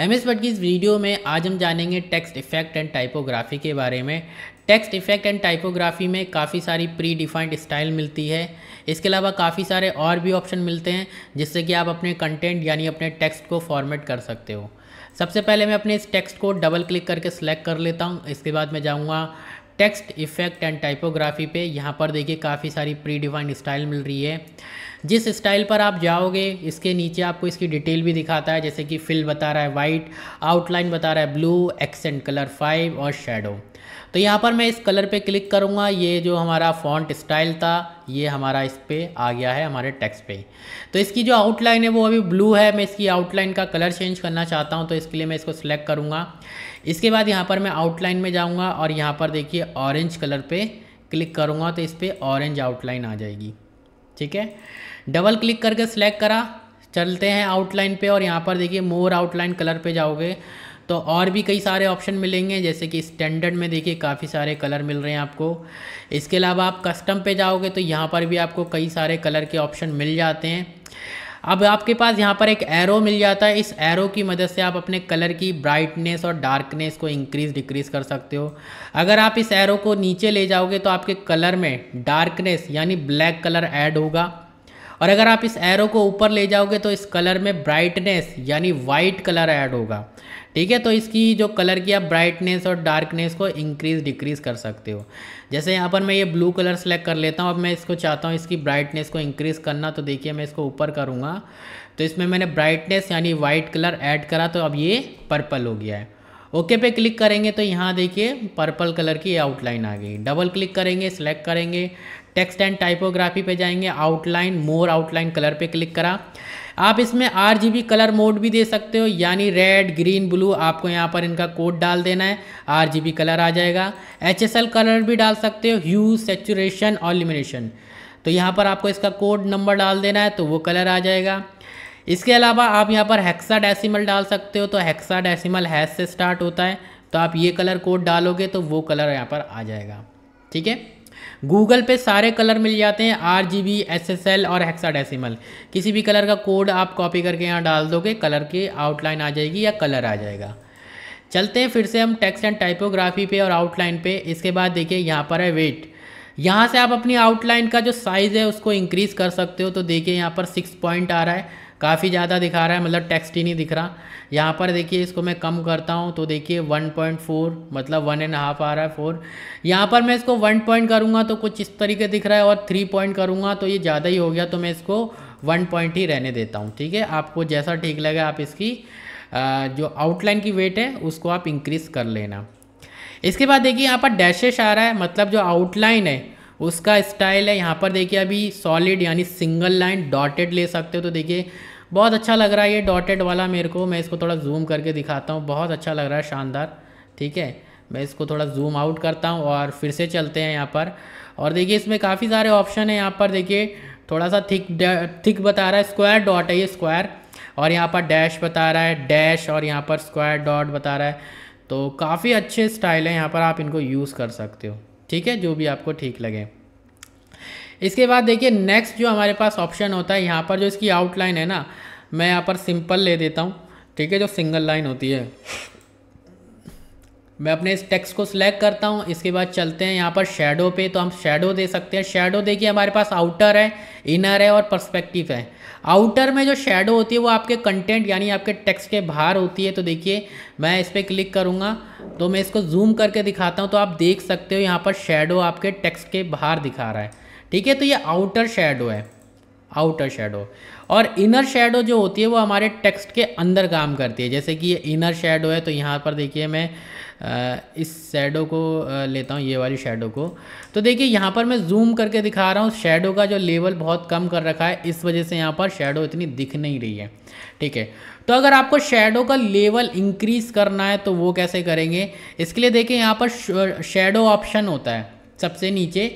M S की इस video में आज हम जानेंगे टेक्स्ट इफेक्ट एंड टाइपोग्राफी के बारे में टेक्स्ट इफेक्ट एंड टाइपोग्राफी में काफ़ी सारी प्री डिफाइंड स्टाइल मिलती है इसके अलावा काफ़ी सारे और भी ऑप्शन मिलते हैं जिससे कि आप अपने कंटेंट यानी अपने टेक्स्ट को फॉर्मेट कर सकते हो सबसे पहले मैं अपने इस टेक्स्ट को डबल क्लिक करके सेलेक्ट कर लेता हूँ इसके बाद मैं जाऊँगा टेक्स्ट इफेक्ट एंड टाइपोग्राफी पे यहाँ पर देखिए काफ़ी सारी प्री डिफाइंड स्टाइल मिल रही है जिस स्टाइल पर आप जाओगे इसके नीचे आपको इसकी डिटेल भी दिखाता है जैसे कि फिल बता रहा है वाइट आउटलाइन बता रहा है ब्लू एक्सेंट कलर फाइव और शेडो तो यहाँ पर मैं इस कलर पे क्लिक करूँगा ये जो हमारा फॉन्ट स्टाइल था ये हमारा इस पर आ गया है हमारे टेक्स्ट पे तो इसकी जो आउटलाइन है वो अभी ब्लू है मैं इसकी आउटलाइन का कलर चेंज करना चाहता हूँ तो इसके लिए मैं इसको सिलेक्ट करूँगा इसके बाद यहाँ पर मैं आउटलाइन में जाऊँगा और यहाँ पर देखिए ऑरेंज कलर पे क्लिक करूँगा तो इस पर ऑरेंज आउटलाइन आ जाएगी ठीक है डबल क्लिक करके सेलेक्ट करा चलते हैं आउटलाइन पे और यहाँ पर देखिए मोर आउटलाइन कलर पे जाओगे तो और भी कई सारे ऑप्शन मिलेंगे जैसे कि स्टैंडर्ड में देखिए काफ़ी सारे कलर मिल रहे हैं आपको इसके अलावा आप कस्टम पे जाओगे तो यहाँ पर भी आपको कई सारे कलर के ऑप्शन मिल जाते हैं अब आपके पास यहाँ पर एक एरो मिल जाता है इस एरो की मदद से आप अपने कलर की ब्राइटनेस और डार्कनेस को इंक्रीज डिक्रीज कर सकते हो अगर आप इस एरो को नीचे ले जाओगे तो आपके कलर में डार्कनेस यानी ब्लैक कलर ऐड होगा और अगर आप इस एरो को ऊपर ले जाओगे तो इस कलर में ब्राइटनेस यानी वाइट कलर ऐड होगा ठीक है तो इसकी जो कलर की आप ब्राइटनेस और डार्कनेस को इंक्रीज़ डिक्रीज़ कर सकते हो जैसे यहाँ पर मैं ये ब्लू कलर सेलेक्ट कर लेता हूँ अब मैं इसको चाहता हूँ इसकी ब्राइटनेस को इंक्रीज़ करना तो देखिए मैं इसको ऊपर करूँगा तो इसमें मैंने ब्राइटनेस यानी वाइट कलर ऐड करा तो अब ये पर्पल हो गया है ओके पे क्लिक करेंगे तो यहाँ देखिए पर्पल कलर की आउटलाइन आ गई डबल क्लिक करेंगे सिलेक्ट करेंगे टेक्स्ट एंड टाइपोग्राफी पे जाएंगे आउटलाइन मोर आउटलाइन कलर पे क्लिक करा आप इसमें आर कलर मोड भी दे सकते हो यानी रेड ग्रीन ब्लू आपको यहाँ पर इनका कोड डाल देना है आर कलर आ जाएगा एच कलर भी डाल सकते हो ह्यू सेचुरेशन और लिमिनेशन तो यहाँ पर आपको इसका कोड नंबर डाल देना है तो वो कलर आ जाएगा इसके अलावा आप यहाँ पर हेक्सा डेसिमल डाल सकते हो तो हेक्सा डेसिमल हैज से स्टार्ट होता है तो आप ये कलर कोड डालोगे तो वो कलर यहाँ पर आ जाएगा ठीक है गूगल पे सारे कलर मिल जाते हैं R G B S S L और हेक्साडेसिमल किसी भी कलर का कोड आप कॉपी करके यहाँ डाल दोगे कलर की आउटलाइन आ जाएगी या कलर आ जाएगा चलते हैं फिर से हम टेक्स्ट एंड टाइपोग्राफी पे और आउटलाइन पे इसके बाद देखिए यहाँ पर है वेट यहाँ से आप अपनी आउटलाइन का जो साइज़ है उसको इंक्रीज़ कर सकते हो तो देखिए यहाँ पर सिक्स पॉइंट आ रहा है काफ़ी ज़्यादा दिखा रहा है मतलब टेक्स्ट ही नहीं दिख रहा यहाँ पर देखिए इसको मैं कम करता हूँ तो देखिए 1.4 मतलब वन एंड हाफ आ रहा है फोर यहाँ पर मैं इसको वन पॉइंट करूँगा तो कुछ इस तरीके दिख रहा है और थ्री पॉइंट करूँगा तो ये ज़्यादा ही हो गया तो मैं इसको वन पॉइंट ही रहने देता हूँ ठीक है आपको जैसा ठीक लगे आप इसकी जो आउटलाइन की वेट है उसको आप इंक्रीज़ कर लेना इसके बाद देखिए यहाँ पर डैशेस आ रहा है मतलब जो आउटलाइन है उसका स्टाइल है यहाँ पर देखिए अभी सॉलिड यानी सिंगल लाइन डॉटेड ले सकते हो तो देखिए बहुत अच्छा लग रहा है ये डॉटेड वाला मेरे को मैं इसको थोड़ा जूम करके दिखाता हूँ बहुत अच्छा लग रहा है शानदार ठीक है मैं इसको थोड़ा जूम आउट करता हूँ और फिर से चलते हैं यहाँ पर और देखिए इसमें काफ़ी सारे ऑप्शन हैं यहाँ पर देखिए थोड़ा सा थिक थिक बता रहा है स्क्वायर डॉट है ये स्क्वायर और यहाँ पर डैश बता रहा है डैश और यहाँ पर स्क्वायर डॉट बता रहा है तो काफ़ी अच्छे स्टाइल हैं यहाँ पर आप इनको यूज़ कर सकते हो ठीक है जो भी आपको ठीक लगे इसके बाद देखिए नेक्स्ट जो हमारे पास ऑप्शन होता है यहाँ पर जो इसकी आउटलाइन है ना मैं यहाँ पर सिंपल ले देता हूँ ठीक है जो सिंगल लाइन होती है मैं अपने इस टेक्स्ट को सिलेक्ट करता हूँ इसके बाद चलते हैं यहाँ पर शेडो पे तो हम शेडो दे सकते हैं शेडो देखिए हमारे पास आउटर है इनर है और परस्पेक्टिव है आउटर में जो शेडो होती है वो आपके कंटेंट यानी आपके टेक्स्ट के बाहर होती है तो देखिए मैं इस पर क्लिक करूँगा तो मैं इसको जूम करके दिखाता हूँ तो आप देख सकते हो यहाँ पर शेडो आपके टेक्स्ट के बाहर दिखा रहा है ठीक है तो ये आउटर शेडो है आउटर शेडो और इनर शेडो जो होती है वो हमारे टेक्स्ट के अंदर काम करती है जैसे कि ये इनर शेडो है तो यहाँ पर देखिए मैं इस शेडो को लेता हूँ ये वाली शेडो को तो देखिए यहाँ पर मैं जूम करके दिखा रहा हूँ शेडो का जो लेवल बहुत कम कर रखा है इस वजह से यहाँ पर शेडो इतनी दिख नहीं रही है ठीक है तो अगर आपको शेडो का लेवल इंक्रीज़ करना है तो वो कैसे करेंगे इसके लिए देखिए यहाँ पर शेडो ऑप्शन होता है सबसे नीचे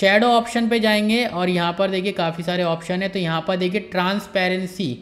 शेडो ऑप्शन पे जाएंगे और यहाँ पर देखिए काफ़ी सारे ऑप्शन है तो यहाँ पर देखिए ट्रांसपेरेंसी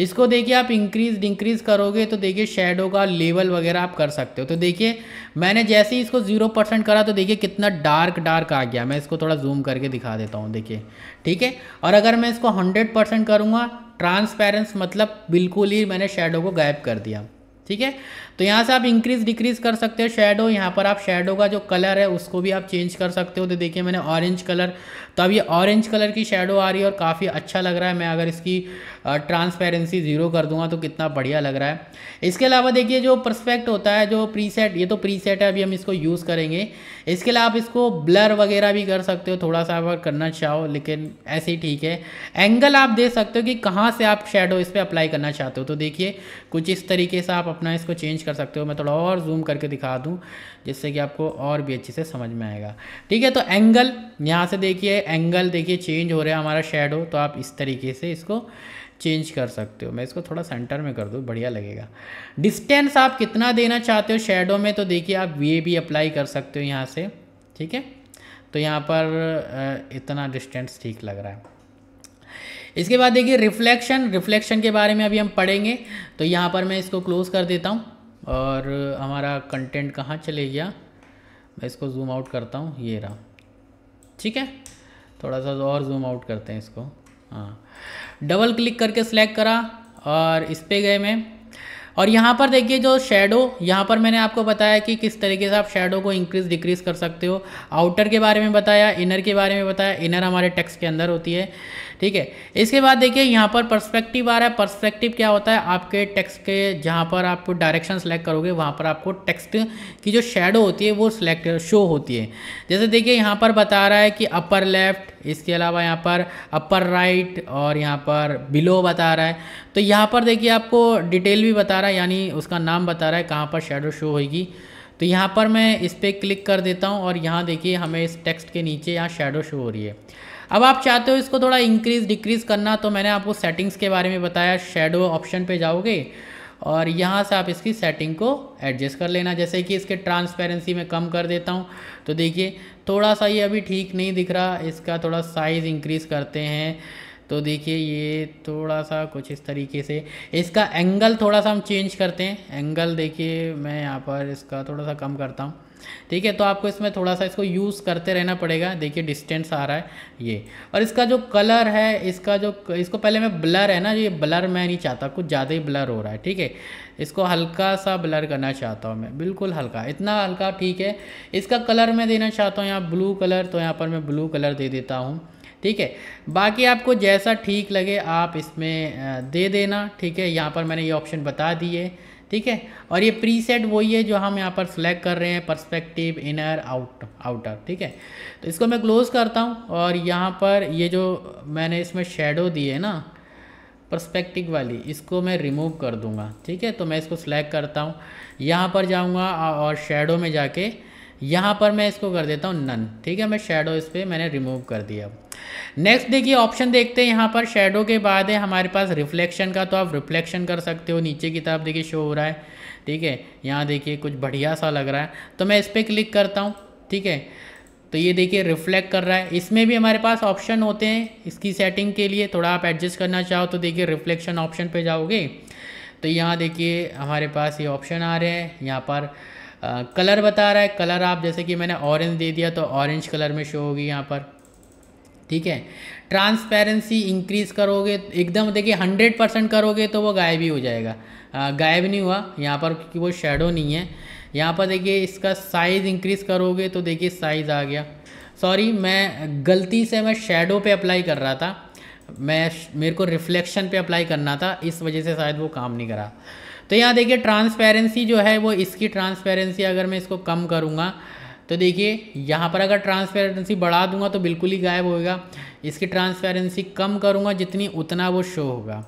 इसको देखिए आप इंक्रीज डिंक्रीज करोगे तो देखिए शेडो का लेवल वगैरह आप कर सकते हो तो देखिए मैंने जैसे ही इसको जीरो परसेंट करा तो देखिए कितना डार्क डार्क आ गया मैं इसको थोड़ा जूम करके दिखा देता हूँ देखिए ठीक है और अगर मैं इसको हंड्रेड परसेंट करूँगा ट्रांसपेरेंस मतलब बिल्कुल ही मैंने शेडो को गायब कर दिया ठीक है तो यहाँ से आप इंक्रीज़ डिक्रीज़ कर सकते हो शेडो यहाँ पर आप शेडो का जो कलर है उसको भी आप चेंज कर सकते हो तो देखिए मैंने ऑरेंज कलर तो अब ये ऑरेंज कलर की शेडो आ रही है और काफ़ी अच्छा लग रहा है मैं अगर इसकी ट्रांसपेरेंसी ज़ीरो कर दूंगा तो कितना बढ़िया लग रहा है इसके अलावा देखिए जो परस्पेक्ट होता है जो प्रीसेट ये तो प्रीसेट है अभी हम इसको यूज़ करेंगे इसके अलावा आप इसको ब्लर वगैरह भी कर सकते हो थोड़ा सा अगर करना चाहो लेकिन ऐसे ही ठीक है एंगल आप दे सकते हो कि कहाँ से आप शेडो इस पर अप्लाई करना चाहते हो तो देखिए कुछ इस तरीके से आप अपना इसको चेंज कर कर सकते हो मैं थोड़ा और जूम करके दिखा दूँ जिससे कि आपको और भी अच्छे से समझ में आएगा ठीक है तो एंगल यहाँ से देखिए एंगल देखिए चेंज हो रहा है हमारा शेडो तो आप इस तरीके से इसको चेंज कर सकते हो मैं इसको थोड़ा सेंटर में कर दूँ बढ़िया लगेगा डिस्टेंस आप कितना देना चाहते हो शेडो में तो देखिए आप वे भी अप्लाई कर सकते हो यहाँ से ठीक है तो यहाँ पर इतना डिस्टेंस ठीक लग रहा है इसके बाद देखिए रिफ्लेक्शन रिफ्लेक्शन के बारे में अभी हम पढ़ेंगे तो यहाँ पर मैं इसको क्लोज़ कर देता हूँ और हमारा कंटेंट कहाँ चले गया मैं इसको जूम आउट करता हूँ ये रहा ठीक है थोड़ा सा और जूम आउट करते हैं इसको हाँ डबल क्लिक करके सेलेक्ट करा और इस पर गए मैं और यहाँ पर देखिए जो शेडो यहाँ पर मैंने आपको बताया कि किस तरीके से आप शेडो को इंक्रीज डिक्रीज कर सकते हो आउटर के बारे में बताया इनर के बारे में बताया इनर हमारे टेक्स्ट के अंदर होती है ठीक है इसके बाद देखिए यहाँ पर पर्सपेक्टिव आ रहा है पर्सपेक्टिव क्या होता है आपके टेक्स्ट के जहाँ पर आप डायरेक्शन सेलेक्ट करोगे वहाँ पर आपको टेक्स्ट की जो शेडो होती है वो सिलेक्ट शो होती है जैसे देखिए यहाँ पर बता रहा है कि अपर लेफ्ट इसके अलावा यहाँ पर अपर राइट और यहाँ पर बिलो बता रहा है तो यहाँ पर देखिए आपको डिटेल भी बता रहा है यानी उसका नाम बता रहा है कहाँ पर शेडो शो होगी तो यहाँ पर मैं इस पर क्लिक कर देता हूँ और यहाँ देखिए हमें इस टेक्स्ट के नीचे यहाँ शेडो शो हो रही है अब आप चाहते हो इसको थोड़ा इंक्रीज़ डिक्रीज़ करना तो मैंने आपको सेटिंग्स के बारे में बताया शेडो ऑप्शन पे जाओगे और यहाँ से आप इसकी सेटिंग को एडजस्ट कर लेना जैसे कि इसके ट्रांसपेरेंसी में कम कर देता हूँ तो देखिए थोड़ा सा ये अभी ठीक नहीं दिख रहा इसका थोड़ा साइज़ इंक्रीज़ करते हैं तो देखिए ये थोड़ा सा कुछ इस तरीके से इसका एंगल थोड़ा सा हम चेंज करते हैं एंगल देखिए मैं यहाँ पर इसका थोड़ा सा कम करता हूँ ठीक है तो आपको इसमें थोड़ा सा इसको यूज़ करते रहना पड़ेगा देखिए डिस्टेंस आ रहा है ये और इसका जो कलर है इसका जो इसको पहले मैं ब्लर है ना ये ब्लर मैं नहीं चाहता कुछ ज़्यादा ही ब्लर हो रहा है ठीक है इसको हल्का सा ब्लर करना चाहता हूँ मैं बिल्कुल हल्का इतना हल्का ठीक है इसका कलर मैं देना चाहता हूँ यहाँ ब्लू कलर तो यहाँ पर मैं ब्लू कलर दे देता हूँ ठीक है बाकी आपको जैसा ठीक लगे आप इसमें दे देना ठीक है यहाँ पर मैंने ये ऑप्शन बता दिए ठीक है और ये प्री सेट वही है जो हम यहाँ पर सिलेक्ट कर रहे हैं परस्पेक्टिव इनर आउट आउटर ठीक है तो इसको मैं क्लोज़ करता हूँ और यहाँ पर ये जो मैंने इसमें शेडो दी है ना परस्पेक्टिव वाली इसको मैं रिमूव कर दूंगा ठीक है तो मैं इसको सिलेक्ट करता हूँ यहाँ पर जाऊँगा और शेडो में जाके यहाँ पर मैं इसको कर देता हूँ नन ठीक है मैं शेडो इस पर मैंने रिमूव कर दिया नेक्स्ट देखिए ऑप्शन देखते हैं यहाँ पर शेडो के बाद है हमारे पास रिफ्लेक्शन का तो आप रिफ्लेक्शन कर सकते हो नीचे की तरफ देखिए शो हो रहा है ठीक है यहाँ देखिए कुछ बढ़िया सा लग रहा है तो मैं इस पर क्लिक करता हूँ ठीक है तो ये देखिए रिफ्लेक्ट कर रहा है इसमें भी हमारे पास ऑप्शन होते हैं इसकी सेटिंग के लिए थोड़ा आप एडजस्ट करना चाहो तो देखिए रिफ्लेक्शन ऑप्शन पे जाओगे तो यहाँ देखिए हमारे पास ये ऑप्शन आ रहे हैं यहाँ पर आ, कलर बता रहा है कलर आप जैसे कि मैंने ऑरेंज दे दिया तो ऑरेंज कलर में शो होगी यहाँ पर ठीक है ट्रांसपेरेंसी इंक्रीज़ करोगे एकदम देखिए हंड्रेड परसेंट करोगे तो वो गायब ही हो जाएगा आ, गायब नहीं हुआ यहाँ पर क्योंकि वो शेडो नहीं है यहाँ पर देखिए इसका साइज़ इंक्रीज़ करोगे तो देखिए साइज़ आ गया सॉरी मैं गलती से मैं शेडो पे अप्लाई कर रहा था मैं मेरे को रिफ्लेक्शन पे अप्लाई करना था इस वजह से शायद वो काम नहीं करा तो यहाँ देखिए ट्रांसपेरेंसी जो है वो इसकी ट्रांसपेरेंसी अगर मैं इसको कम करूँगा तो देखिए यहाँ पर अगर ट्रांसपेरेंसी बढ़ा दूंगा तो बिल्कुल ही गायब होएगा इसकी ट्रांसपेरेंसी कम करूँगा जितनी उतना वो शो होगा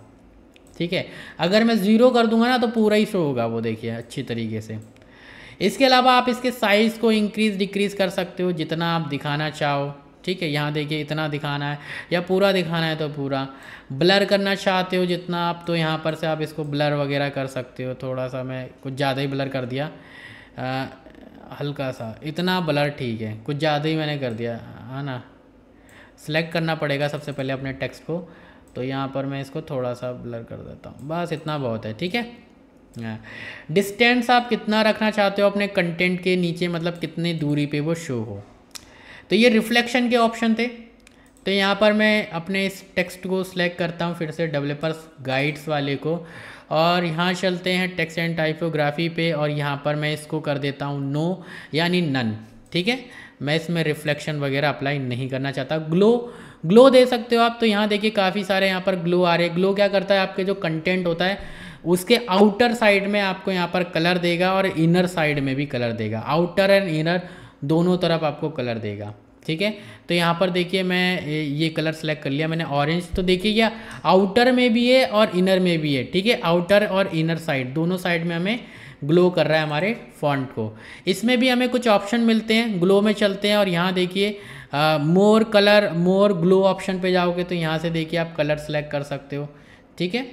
ठीक है अगर मैं ज़ीरो कर दूंगा ना तो पूरा ही शो होगा वो देखिए अच्छी तरीके से इसके अलावा आप इसके साइज़ को इंक्रीज़ डिक्रीज़ कर सकते हो जितना आप दिखाना चाहो ठीक है यहाँ देखिए इतना दिखाना है या पूरा दिखाना है तो पूरा ब्लर करना चाहते हो जितना आप तो यहाँ पर से आप इसको ब्लर वगैरह कर सकते हो थोड़ा सा मैं कुछ ज़्यादा ही ब्लर कर दिया आ, हल्का सा इतना ब्लर ठीक है कुछ ज़्यादा ही मैंने कर दिया है हाँ ना सेलेक्ट करना पड़ेगा सबसे पहले अपने टेक्स्ट को तो यहाँ पर मैं इसको थोड़ा सा ब्लर कर देता हूँ बस इतना बहुत है ठीक है डिस्टेंस हाँ। आप कितना रखना चाहते हो अपने कंटेंट के नीचे मतलब कितनी दूरी पे वो शो हो तो ये रिफ्लेक्शन के ऑप्शन थे तो यहाँ पर मैं अपने इस टेक्स्ट को सिलेक्ट करता हूँ फिर से डेवलपर्स गाइड्स वाले को और यहाँ चलते हैं टेक्स्ट एंड टाइपोग्राफी पे और यहाँ पर मैं इसको कर देता हूँ नो यानी नन ठीक है मैं इसमें रिफ्लेक्शन वगैरह अप्लाई नहीं करना चाहता ग्लो ग्लो दे सकते हो आप तो यहाँ देखिए काफ़ी सारे यहाँ पर ग्लो आ रहे हैं ग्लो क्या करता है आपके जो कंटेंट होता है उसके आउटर साइड में आपको यहाँ पर कलर देगा और इनर साइड में भी कलर देगा आउटर एंड इनर दोनों तरफ आपको कलर देगा ठीक है तो यहाँ पर देखिए मैं ये कलर सेलेक्ट कर लिया मैंने ऑरेंज तो देखिए क्या आउटर में भी है और इनर में भी है ठीक है आउटर और इनर साइड दोनों साइड में हमें ग्लो कर रहा है हमारे फॉन्ट को इसमें भी हमें कुछ ऑप्शन मिलते हैं ग्लो में चलते हैं और यहाँ देखिए more colour more glow option पे जाओगे तो यहाँ से देखिए आप कलर सेलेक्ट कर सकते हो ठीक है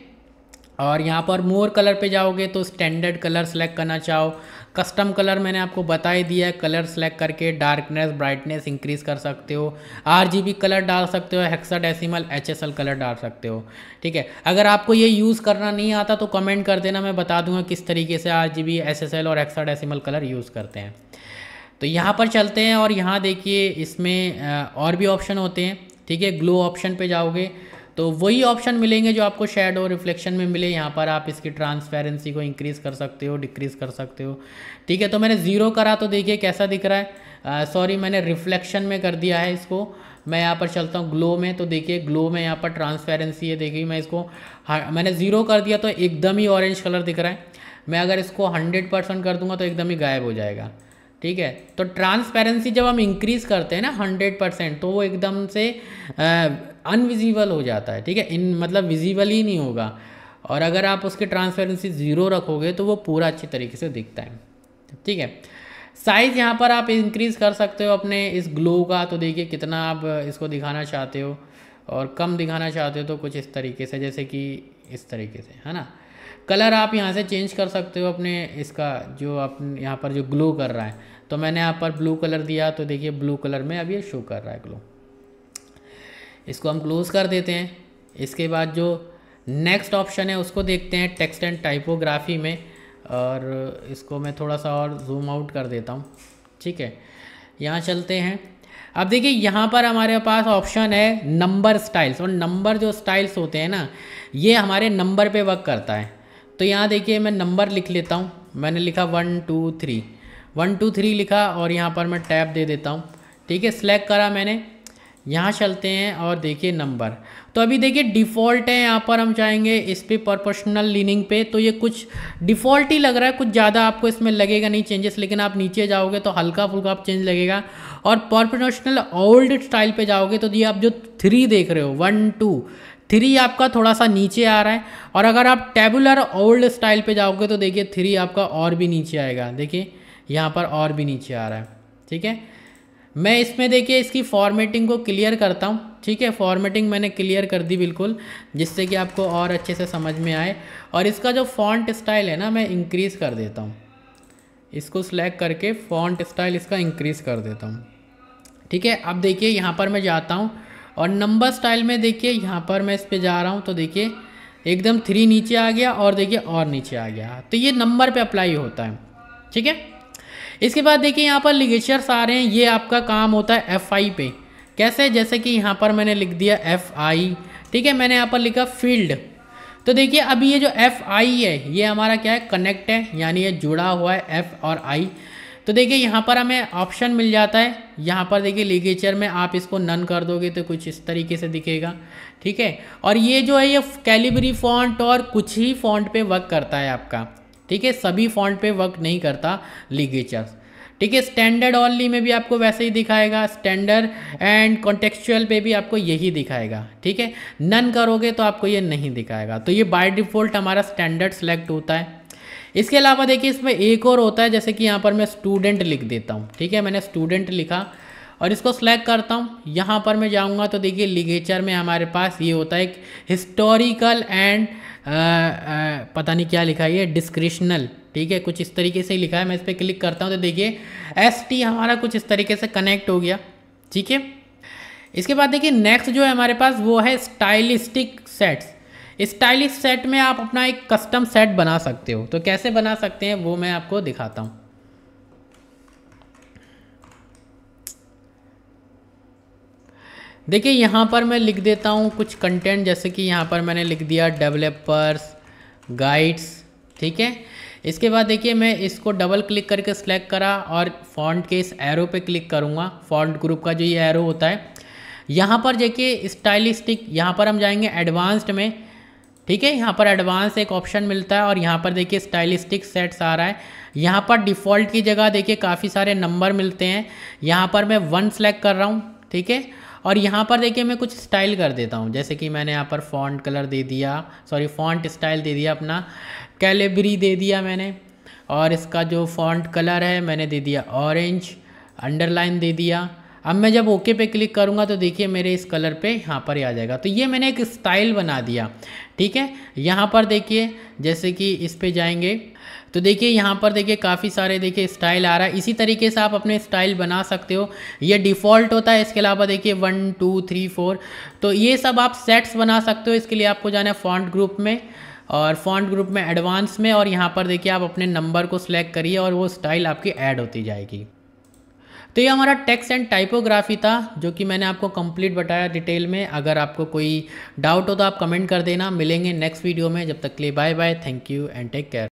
और यहाँ पर मोर कलर पे जाओगे तो स्टैंडर्ड कलर सेलेक्ट करना चाहो कस्टम कलर मैंने आपको बता ही दिया है कलर सेलेक्ट करके डार्कनेस ब्राइटनेस इंक्रीज़ कर सकते हो आर कलर डाल सकते हो हेक्सा डेसीमल एच कलर डाल सकते हो ठीक है अगर आपको ये यूज़ करना नहीं आता तो कमेंट कर देना मैं बता दूंगा किस तरीके से आर जी और हेक्सा कलर यूज़ करते हैं तो यहाँ पर चलते हैं और यहाँ देखिए इसमें और भी ऑप्शन होते हैं ठीक है ग्लो ऑप्शन पर जाओगे तो वही ऑप्शन मिलेंगे जो आपको शेडो रिफ्लेक्शन में मिले यहाँ पर आप इसकी ट्रांसपेरेंसी को इंक्रीज़ कर सकते हो डिक्रीज़ कर सकते हो ठीक है तो मैंने ज़ीरो करा तो देखिए कैसा दिख रहा है सॉरी मैंने रिफ्लेक्शन में कर दिया है इसको मैं यहाँ पर चलता हूँ ग्लो में तो देखिए ग्लो में यहाँ पर ट्रांसपेरेंसी है देखिए मैं इसको मैंने ज़ीरो कर दिया तो एकदम ही ऑरेंज कलर दिख रहा है मैं अगर इसको हंड्रेड परसेंट कर दूंगा तो एकदम ही गायब हो जाएगा ठीक है तो ट्रांसपेरेंसी जब हम इंक्रीज़ करते हैं ना हंड्रेड परसेंट तो वो एकदम से अनविजिबल हो जाता है ठीक है इन मतलब विजिबल ही नहीं होगा और अगर आप उसके ट्रांसपेरेंसी ज़ीरो रखोगे तो वो पूरा अच्छी तरीके से दिखता है ठीक है साइज़ यहाँ पर आप इंक्रीज़ कर सकते हो अपने इस ग्लो का तो देखिए कितना आप इसको दिखाना चाहते हो और कम दिखाना चाहते हो तो कुछ इस तरीके से जैसे कि इस तरीके से है ना कलर आप यहाँ से चेंज कर सकते हो अपने इसका जो आप यहाँ पर जो ग्लो कर रहा है तो मैंने यहाँ पर ब्लू कलर दिया तो देखिए ब्लू कलर में अब ये शो कर रहा है ग्लो इसको हम क्लोज़ कर देते हैं इसके बाद जो नेक्स्ट ऑप्शन है उसको देखते हैं टेक्स्ट एंड टाइपोग्राफी में और इसको मैं थोड़ा सा और जूम आउट कर देता हूँ ठीक है यहाँ चलते हैं अब देखिए यहाँ पर हमारे पास ऑप्शन है नंबर स्टाइल्स और नंबर जो स्टाइल्स होते हैं ना ये हमारे नंबर पे वर्क करता है तो यहाँ देखिए मैं नंबर लिख लेता हूँ मैंने लिखा one two three one two three लिखा और यहाँ पर मैं टैप दे देता हूँ ठीक है सिलेक्ट करा मैंने यहाँ चलते हैं और देखिए नंबर तो अभी देखिए डिफ़ॉल्ट है यहाँ पर हम चाहेंगे इस पर प्रोपोर्शनल लीनिंग पे तो ये कुछ डिफ़ॉल्ट ही लग रहा है कुछ ज़्यादा आपको इसमें लगेगा नहीं चेंजेस लेकिन आप नीचे जाओगे तो हल्का फुल्का आप चेंज लगेगा और प्रोपोर्शनल ओल्ड स्टाइल पे जाओगे तो ये आप जो थ्री देख रहे हो वन टू थ्री आपका थोड़ा सा नीचे आ रहा है और अगर आप टेबुलर ओल्ड स्टाइल पर जाओगे तो देखिए थ्री आपका और भी नीचे आएगा देखिए यहाँ पर और भी नीचे आ रहा है ठीक है मैं इसमें देखिए इसकी फॉर्मेटिंग को क्लियर करता हूँ ठीक है फॉर्मेटिंग मैंने क्लियर कर दी बिल्कुल जिससे कि आपको और अच्छे से समझ में आए और इसका जो फॉन्ट स्टाइल है ना मैं इंक्रीज़ कर देता हूँ इसको सिलेक्ट करके फॉन्ट स्टाइल इसका इंक्रीज़ कर देता हूँ ठीक है अब देखिए यहाँ पर मैं जाता हूँ और नंबर स्टाइल में देखिए यहाँ पर मैं इस पर जा रहा हूँ तो देखिए एकदम थ्री नीचे आ गया और देखिए और नीचे आ गया तो ये नंबर पर अप्लाई होता है ठीक है इसके बाद देखिए यहाँ पर लिगेचर्स आ रहे हैं ये आपका काम होता है एफ आई पे कैसे जैसे कि यहाँ पर मैंने लिख दिया एफ आई ठीक है मैंने यहाँ पर लिखा फील्ड तो देखिए अभी ये जो एफ आई है ये हमारा क्या है कनेक्ट है यानी ये जुड़ा हुआ है एफ और आई तो देखिए यहाँ पर हमें ऑप्शन मिल जाता है यहाँ पर देखिए लिगेचर में आप इसको नन कर दोगे तो कुछ इस तरीके से दिखेगा ठीक है और ये जो है ये कैलिबरी फॉन्ट और कुछ ही फॉन्ट पे वर्क करता है आपका ठीक है सभी फॉन्ट पे वर्क नहीं करता लिगेचर्स ठीक है स्टैंडर्ड ऑनली में भी आपको वैसे ही दिखाएगा स्टैंडर्ड एंड कॉन्टेक्चुअल पे भी आपको यही दिखाएगा ठीक है नन करोगे तो आपको ये नहीं दिखाएगा तो ये बाय डिफ़ॉल्ट हमारा स्टैंडर्ड सेलेक्ट होता है इसके अलावा देखिए इसमें एक और होता है जैसे कि यहाँ पर मैं स्टूडेंट लिख देता हूँ ठीक है मैंने स्टूडेंट लिखा और इसको सेलेक्ट करता हूँ यहाँ पर मैं जाऊँगा तो देखिए लिगेचर में हमारे पास ये होता है एक हिस्टोरिकल एंड पता नहीं क्या लिखा है डिस्क्रिशनल ठीक है कुछ इस तरीके से ही लिखा है मैं इस पर क्लिक करता हूँ तो देखिए एस टी हमारा कुछ इस तरीके से कनेक्ट हो गया ठीक है इसके बाद देखिए नेक्स्ट जो है हमारे पास वो है स्टाइलिस्टिक सेट्स स्टाइलिश सेट में आप अपना एक कस्टम सेट बना सकते हो तो कैसे बना सकते हैं वो मैं आपको दिखाता हूँ देखिए यहाँ पर मैं लिख देता हूँ कुछ कंटेंट जैसे कि यहाँ पर मैंने लिख दिया डेवलपर्स गाइड्स ठीक है इसके बाद देखिए मैं इसको डबल क्लिक करके सेलेक्ट करा और फॉन्ट के इस एरो पे क्लिक करूँगा फॉन्ट ग्रुप का जो ये एरो होता है यहाँ पर देखिए स्टाइलिस्टिक यहाँ पर हम जाएंगे एडवांस्ड में ठीक है यहाँ पर एडवांस एक ऑप्शन मिलता है और यहाँ पर देखिए स्टाइलिस्टिक सेट्स आ रहा है यहाँ पर डिफ़ॉल्ट की जगह देखिए काफ़ी सारे नंबर मिलते हैं यहाँ पर मैं वन सेलेक्ट कर रहा हूँ ठीक है और यहाँ पर देखिए मैं कुछ स्टाइल कर देता हूँ जैसे कि मैंने यहाँ पर फॉन्ट कलर दे दिया सॉरी फॉन्ट स्टाइल दे दिया अपना कैलेबरी दे दिया मैंने और इसका जो फॉन्ट कलर है मैंने दे दिया ऑरेंज अंडरलाइन दे दिया अब मैं जब ओके पे क्लिक करूँगा तो देखिए मेरे इस कलर पे यहाँ पर ही आ जाएगा तो ये मैंने एक स्टाइल बना दिया ठीक है यहाँ पर देखिए जैसे कि इस पे जाएंगे तो देखिए यहाँ पर देखिए काफ़ी सारे देखिए स्टाइल आ रहा है इसी तरीके से आप अपने स्टाइल बना सकते हो ये डिफ़ॉल्ट होता है इसके अलावा देखिए वन टू थ्री फोर तो ये सब आप सेट्स बना सकते हो इसके लिए आपको जाना है फॉन्ट ग्रुप में और फॉन्ट ग्रुप में एडवांस में और यहाँ पर देखिए आप अपने नंबर को सिलेक्ट करिए और वो स्टाइल आपकी ऐड होती जाएगी तो ये हमारा टेक्स्ट एंड टाइपोग्राफी था जो कि मैंने आपको कंप्लीट बताया डिटेल में अगर आपको कोई डाउट हो तो आप कमेंट कर देना मिलेंगे नेक्स्ट वीडियो में जब तक के लिए bye bye thank you and take care